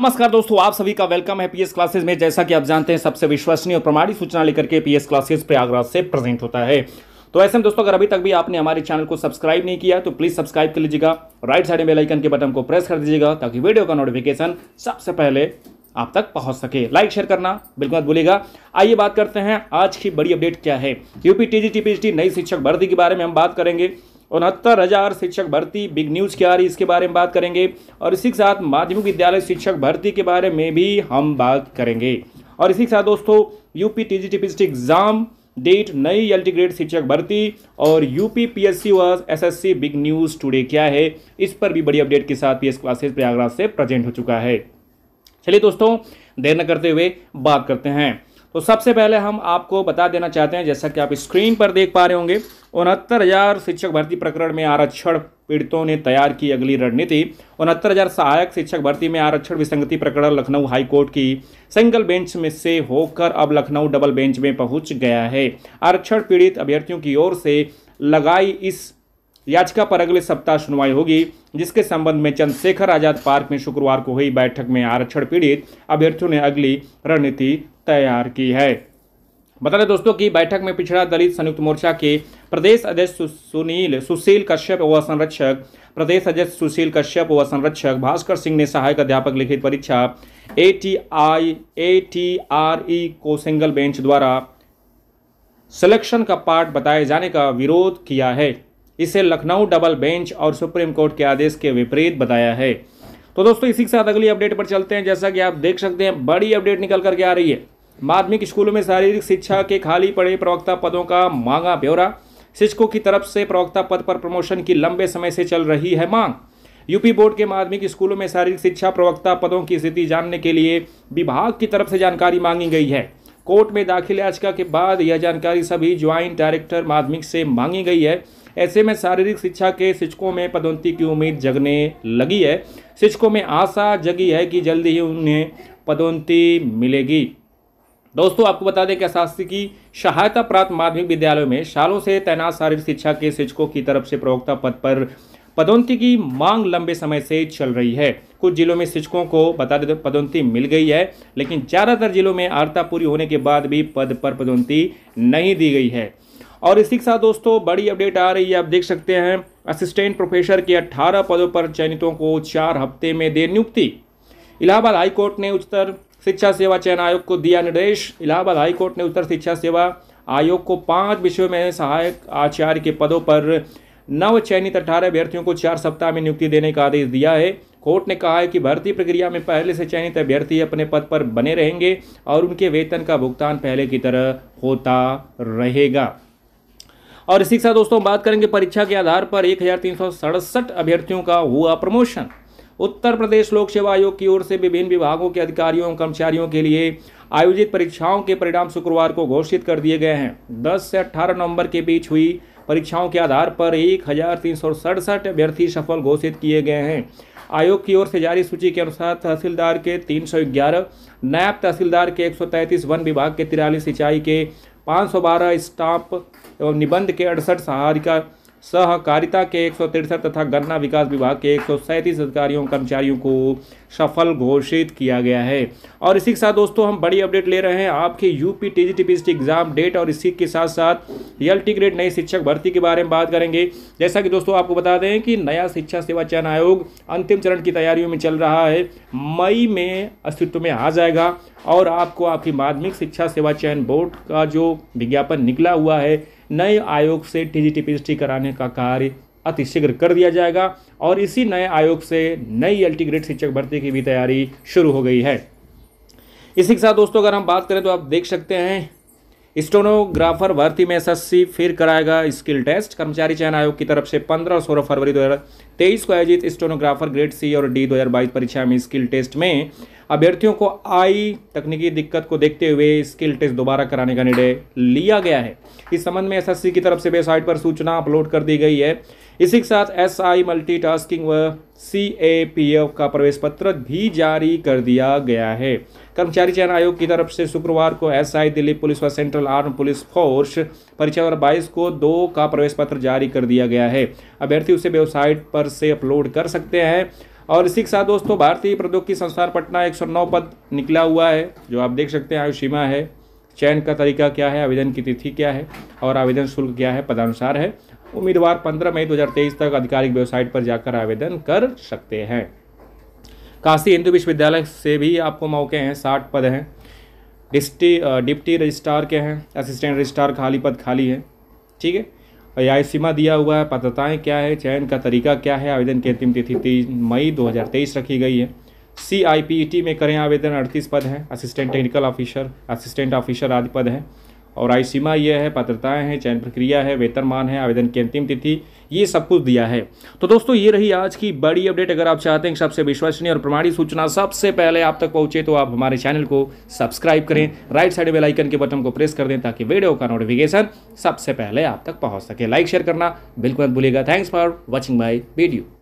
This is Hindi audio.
नमस्कार दोस्तों आप सभी का वेलकम है पीएस क्लासेस में जैसा कि आप जानते हैं सबसे विश्वसनीय और प्रमाणिक सूचना लेकर के पीएस क्लासेस प्रयागराज से प्रेजेंट होता है तो ऐसे में दोस्तों अगर अभी तक भी आपने हमारे चैनल को सब्सक्राइब नहीं किया तो प्लीज़ सब्सक्राइब कर लीजिएगा राइट साइड में बेलाइकन के बटन को प्रेस कर दीजिएगा ताकि वीडियो का नोटिफिकेशन सबसे पहले आप तक पहुंच सके लाइक शेयर करना बिल्कुल मत भूलिएगा आइए बात करते हैं आज की बड़ी अपडेट क्या है यूपी टीजी टीपीएचटी नई शिक्षक भर्ती के बारे में हम बात करेंगे उनहत्तर हज़ार शिक्षक भर्ती बिग न्यूज़ क्या आ रही इसके बारे में बात करेंगे और इसी के साथ माध्यमिक विद्यालय शिक्षक भर्ती के बारे में भी हम बात करेंगे और इसी के साथ दोस्तों UP T G exam date नई एल ग्रेड शिक्षक भर्ती और यूपी पीएससी व एसएससी बिग न्यूज़ टुडे क्या है इस पर भी बड़ी अपडेट के साथ एस क्लासेस प्रयागराज से प्रेजेंट हो चुका है चलिए दोस्तों देर न करते हुए बात करते हैं तो सबसे पहले हम आपको बता देना चाहते हैं जैसा कि आप स्क्रीन पर देख पा रहे होंगे उनहत्तर हज़ार शिक्षक भर्ती प्रकरण में आरक्षण पीड़ितों ने तैयार की अगली रणनीति उनहत्तर हज़ार सहायक शिक्षक भर्ती में आरक्षण विसंगति प्रकरण लखनऊ हाईकोर्ट की सिंगल बेंच में से होकर अब लखनऊ डबल बेंच में पहुंच गया है आरक्षण पीड़ित अभ्यर्थियों की ओर से लगाई इस याचिका पर अगले सप्ताह सुनवाई होगी जिसके संबंध में चंद्रशेखर आजाद पार्क में शुक्रवार को हुई बैठक में आरक्षण पीड़ित अभ्यर्थियों ने अगली रणनीति तैयार की है बता दें दोस्तों कि बैठक में पिछड़ा दलित संयुक्त मोर्चा के प्रदेश अध्यक्ष सुनील सुशील कश्यप व संरक्षक प्रदेश अध्यक्ष सुशील कश्यप व संरक्षक भास्कर सिंह ने सहायक अध्यापक लिखित परीक्षा A T I A T R E को सिंगल बेंच द्वारा सिलेक्शन का पार्ट बताए जाने का विरोध किया है इसे लखनऊ डबल बेंच और सुप्रीम कोर्ट के आदेश के विपरीत बताया है तो दोस्तों इसी के साथ अगली अपडेट पर चलते हैं जैसा कि आप देख सकते हैं बड़ी अपडेट निकल करके आ रही है माध्यमिक स्कूलों में शारीरिक शिक्षा के खाली पड़े प्रवक्ता पदों का मांगा ब्यौरा शिक्षकों की तरफ से प्रवक्ता पद पर प्रमोशन की लंबे समय से चल रही है मांग यूपी बोर्ड के माध्यमिक स्कूलों में शारीरिक शिक्षा प्रवक्ता पदों की स्थिति जानने के लिए विभाग की तरफ से जानकारी मांगी गई है कोर्ट में दाखिल याचिका के बाद यह जानकारी सभी ज्वाइंट डायरेक्टर माध्यमिक से मांगी गई है ऐसे में शारीरिक शिक्षा के शिक्षकों में पदोन्नति की उम्मीद जगने लगी है शिक्षकों में आशा जगी है कि जल्दी ही उन्हें पदोन्नति मिलेगी दोस्तों आपको बता दें कि शासकीय सहायता प्राप्त माध्यमिक विद्यालयों में सालों से तैनात शारीरिक शिक्षा के शिक्षकों की तरफ से प्रवक्ता पद पर पदोन्नति की मांग लंबे समय से चल रही है कुछ जिलों में शिक्षकों को बता दें तो पदोन्नति मिल गई है लेकिन ज़्यादातर जिलों में आर्ता पूरी होने के बाद भी पद पर पदोन्नति नहीं दी गई है और इसी के साथ दोस्तों बड़ी अपडेट आ रही है आप देख सकते हैं असिस्टेंट प्रोफेसर के 18 पदों पर चयनितों को चार हफ्ते में दे नियुक्ति इलाहाबाद हाईकोर्ट ने उच्चतर शिक्षा सेवा चयन आयोग को दिया निर्देश इलाहाबाद हाईकोर्ट ने उत्तर शिक्षा सेवा आयोग को पांच विषयों में सहायक आचार्य के पदों पर नव चयनित अठारह अभ्यर्थियों को चार सप्ताह में नियुक्ति देने का आदेश दिया है कोर्ट ने कहा है कि भर्ती प्रक्रिया में पहले से चयनित अभ्यर्थी अपने पद पर बने रहेंगे और उनके वेतन का भुगतान पहले की तरह होता रहेगा और इसी के साथ दोस्तों बात करेंगे परीक्षा के आधार पर एक अभ्यर्थियों का हुआ प्रमोशन उत्तर प्रदेश लोक सेवा आयोग की ओर से विभिन्न विभागों के अधिकारियों एवं कर्मचारियों के लिए आयोजित परीक्षाओं के परिणाम शुक्रवार को घोषित कर दिए गए हैं 10 से 18 नवंबर के बीच हुई परीक्षाओं के आधार पर एक अभ्यर्थी सफल घोषित किए गए हैं आयोग की ओर से जारी सूची के अनुसार तहसीलदार के 311, नायब तहसीलदार के 133, वन विभाग के तिरालीस सिंचाई के 512, स्टाम्प एवं निबंध के अड़सठ सहायिका सहकारिता के एक तथा गन्ना विकास विभाग के एक अधिकारियों कर्मचारियों को सफल घोषित किया गया है और इसी के साथ दोस्तों हम बड़ी अपडेट ले रहे हैं आपके यूपी टी एग्जाम डेट और इसी के साथ साथ एल ग्रेड नई शिक्षक भर्ती के बारे में बात करेंगे जैसा कि दोस्तों आपको बता दें कि नया शिक्षा सेवा चयन आयोग अंतिम चरण की तैयारियों में चल रहा है मई में अस्तित्व में आ जाएगा और आपको आपकी माध्यमिक शिक्षा सेवा चयन बोर्ड का जो विज्ञापन निकला हुआ है नए आयोग से टी जी कराने का कार्य अतिशीघ्र कर दिया जाएगा और इसी नए आयोग से नई एल ग्रेड शिक्षक भर्ती की भी तैयारी शुरू हो गई है इसी के साथ दोस्तों अगर हम बात करें तो आप देख सकते हैं स्टोनोग्राफर भर्ती में एस फिर कराएगा स्किल टेस्ट कर्मचारी चयन आयोग की तरफ से 15 और 16 फरवरी 2023 को आयोजित स्टोनोग्राफर ग्रेड सी और डी 2022 परीक्षा में स्किल टेस्ट में अभ्यर्थियों को आई तकनीकी दिक्कत को देखते हुए स्किल टेस्ट दोबारा कराने का निर्णय लिया गया है इस संबंध में एस की तरफ से वेबसाइट पर सूचना अपलोड कर दी गई है इसी के साथ एस आई मल्टी व सी का प्रवेश पत्र भी जारी कर दिया गया है कर्मचारी चयन आयोग की तरफ से शुक्रवार को एसआई दिल्ली पुलिस व सेंट्रल आर्म पुलिस फोर्स परीक्षा नंबर बाईस को दो का प्रवेश पत्र जारी कर दिया गया है अभ्यर्थी उसे वेबसाइट पर से अपलोड कर सकते हैं और इसी के साथ दोस्तों भारतीय प्रौद्योगिकी संस्थान पटना एक पद निकला हुआ है जो आप देख सकते हैं आयु सीमा है चयन का तरीका क्या है आवेदन की तिथि क्या है और आवेदन शुल्क क्या है पदानुसार है उम्मीदवार 15 मई 2023 तक आधिकारिक वेबसाइट पर जाकर आवेदन कर सकते हैं काशी हिंदू विश्वविद्यालय से भी आपको मौके हैं साठ पद हैं डिस्टी डिप्टी रजिस्ट्रार के हैं असिस्टेंट रजिस्ट्रार खाली पद खाली है ठीक है और आय सीमा दिया हुआ है पत्रताएँ क्या है चयन का तरीका क्या है आवेदन की अंतिम तिथि तीन मई 2023 रखी गई है सी आई पी टी में करें आवेदन अड़तीस पद हैं assistant technical officer assistant officer आदि पद हैं और आय सीमा यह है पात्रताएँ हैं चयन प्रक्रिया है वेतनमान है आवेदन की अंतिम तिथि ये सब कुछ दिया है तो दोस्तों ये रही आज की बड़ी अपडेट अगर आप चाहते हैं सबसे विश्वसनीय और प्रमाणित सूचना सबसे पहले आप तक पहुंचे तो आप हमारे चैनल को सब्सक्राइब करें राइट साइड बेल आइकन के बटन को प्रेस कर दें ताकि वीडियो का नोटिफिकेशन सबसे पहले आप तक पहुंच सके लाइक शेयर करना बिल्कुल मत भूलिएगा thanks for watching my video